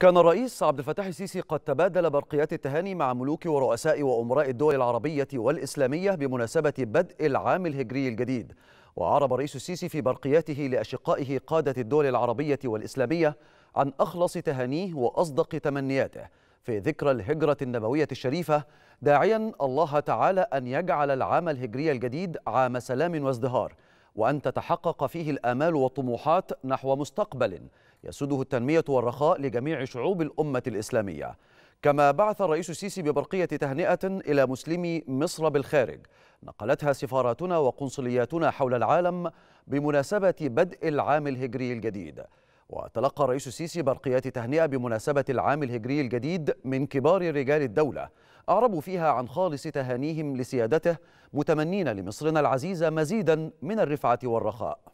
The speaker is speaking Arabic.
كان الرئيس عبد الفتاح السيسي قد تبادل برقيات التهاني مع ملوك ورؤساء وأمراء الدول العربية والإسلامية بمناسبة بدء العام الهجري الجديد وعرب الرئيس السيسي في برقياته لأشقائه قادة الدول العربية والإسلامية عن أخلص تهانيه وأصدق تمنياته في ذكرى الهجرة النبوية الشريفة داعيا الله تعالى أن يجعل العام الهجري الجديد عام سلام وازدهار وأن تتحقق فيه الآمال والطموحات نحو مستقبل يسوده التنمية والرخاء لجميع شعوب الأمة الإسلامية كما بعث الرئيس السيسي ببرقية تهنئة إلى مسلمي مصر بالخارج نقلتها سفاراتنا وقنصلياتنا حول العالم بمناسبة بدء العام الهجري الجديد وتلقى الرئيس السيسي برقيات تهنئة بمناسبة العام الهجري الجديد من كبار رجال الدولة أعربوا فيها عن خالص تهانيهم لسيادته متمنين لمصرنا العزيزة مزيدا من الرفعة والرخاء